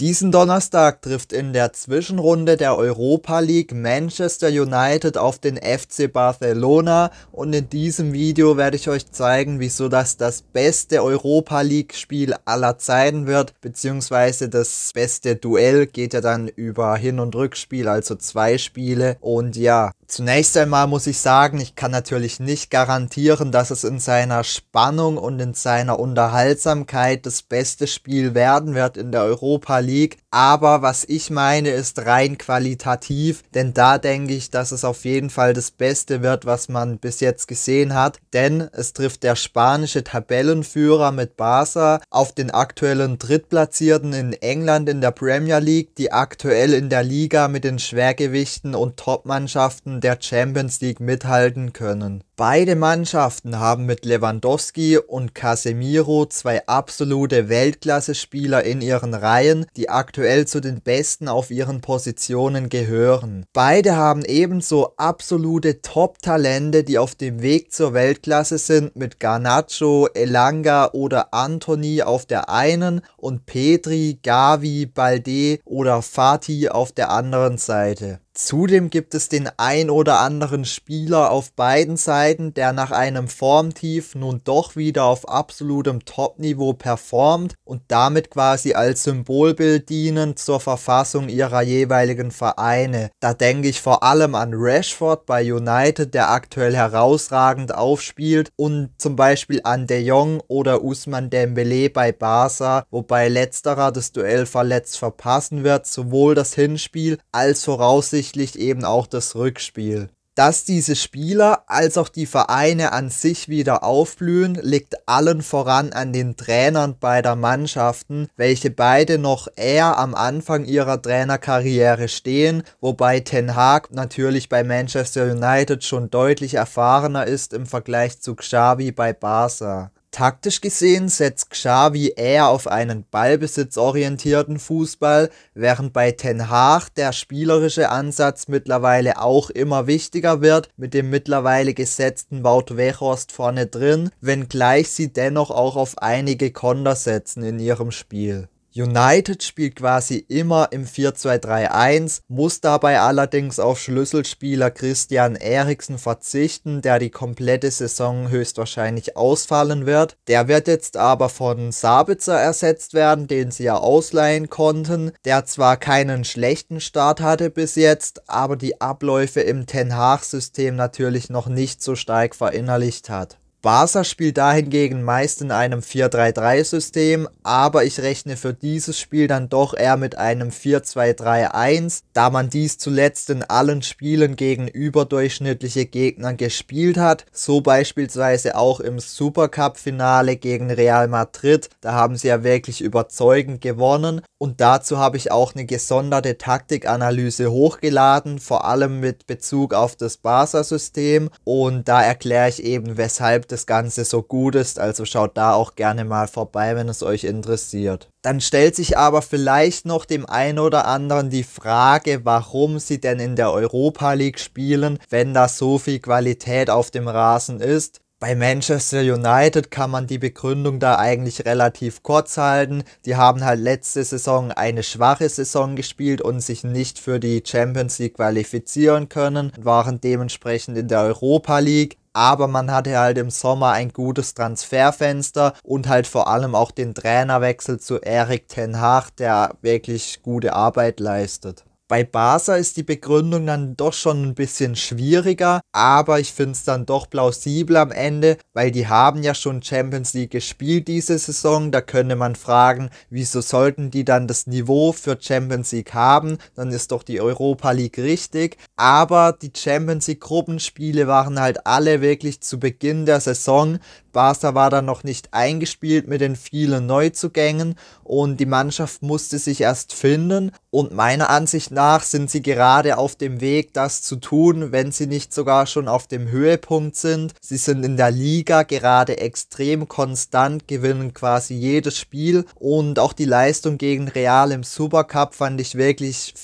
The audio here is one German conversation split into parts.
Diesen Donnerstag trifft in der Zwischenrunde der Europa League Manchester United auf den FC Barcelona und in diesem Video werde ich euch zeigen, wieso das das beste Europa League Spiel aller Zeiten wird, beziehungsweise das beste Duell geht ja dann über Hin- und Rückspiel, also zwei Spiele und ja, Zunächst einmal muss ich sagen, ich kann natürlich nicht garantieren, dass es in seiner Spannung und in seiner Unterhaltsamkeit das beste Spiel werden wird in der Europa League. Aber was ich meine, ist rein qualitativ, denn da denke ich, dass es auf jeden Fall das Beste wird, was man bis jetzt gesehen hat. Denn es trifft der spanische Tabellenführer mit Barca auf den aktuellen Drittplatzierten in England in der Premier League, die aktuell in der Liga mit den Schwergewichten und Topmannschaften der Champions League mithalten können. Beide Mannschaften haben mit Lewandowski und Casemiro zwei absolute Weltklasse-Spieler in ihren Reihen, die aktuell zu den besten auf ihren Positionen gehören. Beide haben ebenso absolute Top-Talente, die auf dem Weg zur Weltklasse sind, mit Garnacho, Elanga oder Anthony auf der einen und Petri, Gavi, Balde oder Fatih auf der anderen Seite. Zudem gibt es den ein oder anderen Spieler auf beiden Seiten, Bryant, der nach einem Formtief nun doch wieder auf absolutem Topniveau performt und damit quasi als Symbolbild dienen zur Verfassung ihrer jeweiligen Vereine. Da denke ich vor allem an Rashford bei United, der aktuell herausragend aufspielt und zum Beispiel an De Jong oder Usman Dembele bei Barca, wobei letzterer das Duell verletzt verpassen wird, sowohl das Hinspiel als voraussichtlich eben auch das Rückspiel. Dass diese Spieler als auch die Vereine an sich wieder aufblühen, liegt allen voran an den Trainern beider Mannschaften, welche beide noch eher am Anfang ihrer Trainerkarriere stehen, wobei Ten Hag natürlich bei Manchester United schon deutlich erfahrener ist im Vergleich zu Xavi bei Barca. Taktisch gesehen setzt Xavi eher auf einen ballbesitzorientierten Fußball, während bei Ten Haag der spielerische Ansatz mittlerweile auch immer wichtiger wird, mit dem mittlerweile gesetzten Wout Weghorst vorne drin, wenngleich sie dennoch auch auf einige Konter setzen in ihrem Spiel United spielt quasi immer im 4-2-3-1, muss dabei allerdings auf Schlüsselspieler Christian Eriksen verzichten, der die komplette Saison höchstwahrscheinlich ausfallen wird. Der wird jetzt aber von Sabitzer ersetzt werden, den sie ja ausleihen konnten, der zwar keinen schlechten Start hatte bis jetzt, aber die Abläufe im Ten Hag-System natürlich noch nicht so stark verinnerlicht hat. Barca spielt dahingegen meist in einem 4-3-3-System, aber ich rechne für dieses Spiel dann doch eher mit einem 4-2-3-1, da man dies zuletzt in allen Spielen gegen überdurchschnittliche Gegner gespielt hat, so beispielsweise auch im Supercup-Finale gegen Real Madrid, da haben sie ja wirklich überzeugend gewonnen und dazu habe ich auch eine gesonderte Taktikanalyse hochgeladen, vor allem mit Bezug auf das Barca-System und da erkläre ich eben, weshalb das Ganze so gut ist. Also schaut da auch gerne mal vorbei, wenn es euch interessiert. Dann stellt sich aber vielleicht noch dem einen oder anderen die Frage, warum sie denn in der Europa League spielen, wenn da so viel Qualität auf dem Rasen ist. Bei Manchester United kann man die Begründung da eigentlich relativ kurz halten. Die haben halt letzte Saison eine schwache Saison gespielt und sich nicht für die Champions League qualifizieren können, waren dementsprechend in der Europa League aber man hatte halt im Sommer ein gutes Transferfenster und halt vor allem auch den Trainerwechsel zu Erik Ten Hag, der wirklich gute Arbeit leistet. Bei Barca ist die Begründung dann doch schon ein bisschen schwieriger, aber ich finde es dann doch plausibel am Ende, weil die haben ja schon Champions League gespielt diese Saison. Da könnte man fragen, wieso sollten die dann das Niveau für Champions League haben? Dann ist doch die Europa League richtig. Aber die Champions League Gruppenspiele waren halt alle wirklich zu Beginn der Saison. Barca war da noch nicht eingespielt mit den vielen Neuzugängen und die Mannschaft musste sich erst finden und meiner Ansicht nach nach sind sie gerade auf dem Weg, das zu tun, wenn sie nicht sogar schon auf dem Höhepunkt sind. Sie sind in der Liga gerade extrem konstant, gewinnen quasi jedes Spiel und auch die Leistung gegen Real im Supercup fand ich wirklich,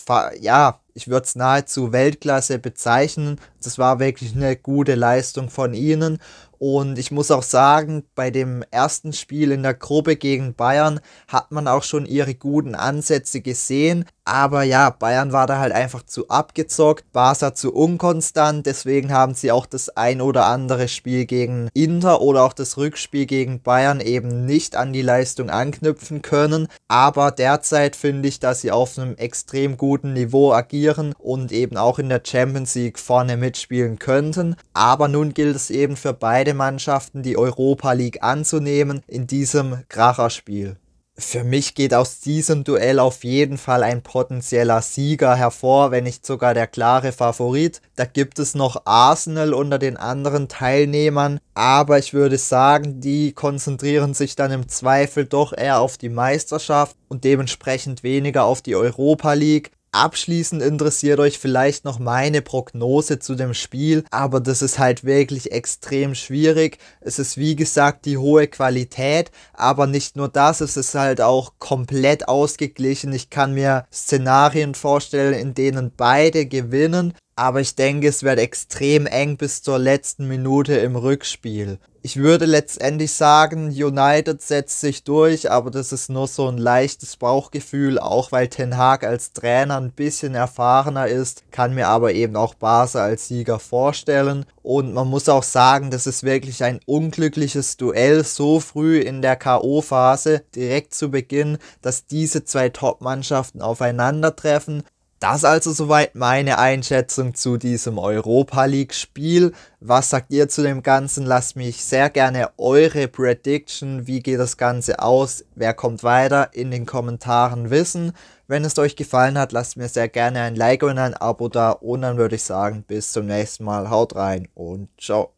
ja, ich würde es nahezu Weltklasse bezeichnen. Das war wirklich eine gute Leistung von ihnen. Und ich muss auch sagen, bei dem ersten Spiel in der Gruppe gegen Bayern hat man auch schon ihre guten Ansätze gesehen. Aber ja, Bayern war da halt einfach zu abgezockt, Barca zu unkonstant, deswegen haben sie auch das ein oder andere Spiel gegen Inter oder auch das Rückspiel gegen Bayern eben nicht an die Leistung anknüpfen können. Aber derzeit finde ich, dass sie auf einem extrem guten Niveau agieren und eben auch in der Champions League vorne mitspielen könnten. Aber nun gilt es eben für beide Mannschaften, die Europa League anzunehmen in diesem Kracherspiel für mich geht aus diesem Duell auf jeden Fall ein potenzieller Sieger hervor, wenn nicht sogar der klare Favorit. Da gibt es noch Arsenal unter den anderen Teilnehmern, aber ich würde sagen, die konzentrieren sich dann im Zweifel doch eher auf die Meisterschaft und dementsprechend weniger auf die Europa League. Abschließend interessiert euch vielleicht noch meine Prognose zu dem Spiel, aber das ist halt wirklich extrem schwierig. Es ist wie gesagt die hohe Qualität, aber nicht nur das, es ist halt auch komplett ausgeglichen. Ich kann mir Szenarien vorstellen, in denen beide gewinnen, aber ich denke, es wird extrem eng bis zur letzten Minute im Rückspiel. Ich würde letztendlich sagen, United setzt sich durch, aber das ist nur so ein leichtes Bauchgefühl, auch weil Ten Hag als Trainer ein bisschen erfahrener ist, kann mir aber eben auch Barca als Sieger vorstellen. Und man muss auch sagen, das ist wirklich ein unglückliches Duell so früh in der KO-Phase, direkt zu Beginn, dass diese zwei Top-Mannschaften aufeinandertreffen. Das also soweit meine Einschätzung zu diesem Europa League Spiel. Was sagt ihr zu dem Ganzen? Lasst mich sehr gerne eure Prediction, wie geht das Ganze aus, wer kommt weiter, in den Kommentaren wissen. Wenn es euch gefallen hat, lasst mir sehr gerne ein Like und ein Abo da und dann würde ich sagen, bis zum nächsten Mal, haut rein und ciao.